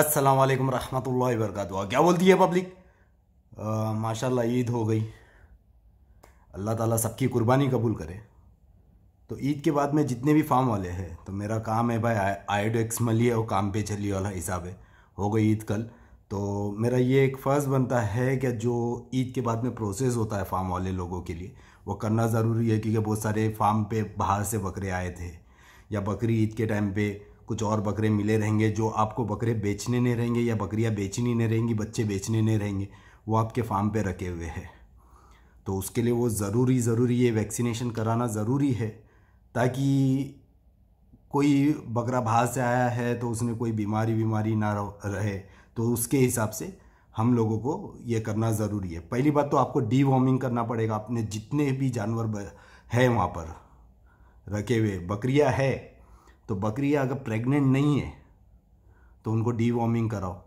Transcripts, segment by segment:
अस्सलाम वालेकुम रहमतुल्लाहि क्या बोलती है पब्लिक माशाल्लाह ईद हो गई अल्लाह ताला सबकी कुर्बानी कबूल करे तो ईद के बाद में जितने भी फार्म वाले हैं तो मेरा काम है भाई आयोडेक्स मलिए और काम पे चलिए वाला हिसाब है हो गई ईद कल तो मेरा ये एक फ़र्ज़ बनता है कि जो ईद के बाद में प्रोसेस होता है फार्म वाले लोगों के लिए वो करना ज़रूरी है क्योंकि बहुत सारे फार्म पे बाहर से बकरे आए थे या बकरी ईद के टाइम पर कुछ और बकरे मिले रहेंगे जो आपको बकरे बेचने नहीं रहेंगे या बकरियाँ बेचनी नहीं रहेंगी बच्चे बेचने नहीं रहेंगे वो आपके फार्म पे रखे हुए हैं तो उसके लिए वो ज़रूरी ज़रूरी ये वैक्सीनेशन कराना ज़रूरी है ताकि कोई बकरा बाहर से आया है तो उसने कोई बीमारी बीमारी ना रहे तो उसके हिसाब से हम लोगों को ये करना ज़रूरी है पहली बात तो आपको डी वार्मिंग करना पड़ेगा अपने जितने भी जानवर है वहाँ पर रखे हुए बकरियाँ है तो बकरी अगर प्रेग्नेंट नहीं है तो उनको डी कराओ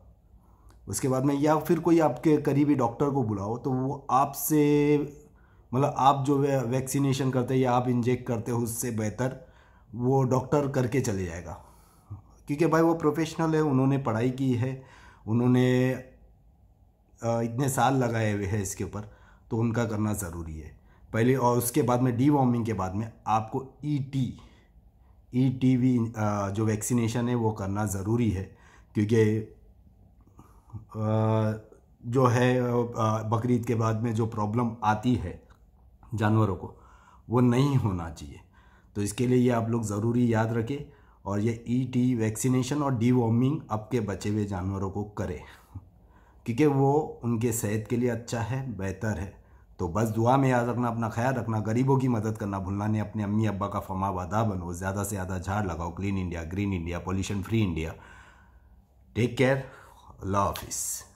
उसके बाद में या फिर कोई आपके करीबी डॉक्टर को बुलाओ तो वो आपसे मतलब आप जो वैक्सीनेशन करते हैं या आप इंजेक्ट करते हो उससे बेहतर वो डॉक्टर करके चले जाएगा क्योंकि भाई वो प्रोफेशनल है उन्होंने पढ़ाई की है उन्होंने इतने साल लगाए हुए हैं इसके ऊपर तो उनका करना ज़रूरी है पहले और उसके बाद में डी के बाद में आपको E e T E e V जो वैक्सीनेशन है वो करना ज़रूरी है क्योंकि जो है बकरीद के बाद में जो प्रॉब्लम आती है जानवरों को वो नहीं होना चाहिए तो इसके लिए ये आप लोग ज़रूरी याद रखें और ये ई टी वैक्सीनेशन और डी वॉर्मिंग आपके बचे हुए जानवरों को करें क्योंकि वो उनके सेहत के लिए अच्छा है बेहतर है तो बस दुआ में याद रखना अपना ख्याल रखना गरीबों की मदद करना भूलना नहीं अपने अम्मी अब्बा का फमा वादा बनो ज़्यादा से ज़्यादा झाड़ लगाओ clean India green India pollution free India take care अल्लाह हाफिज़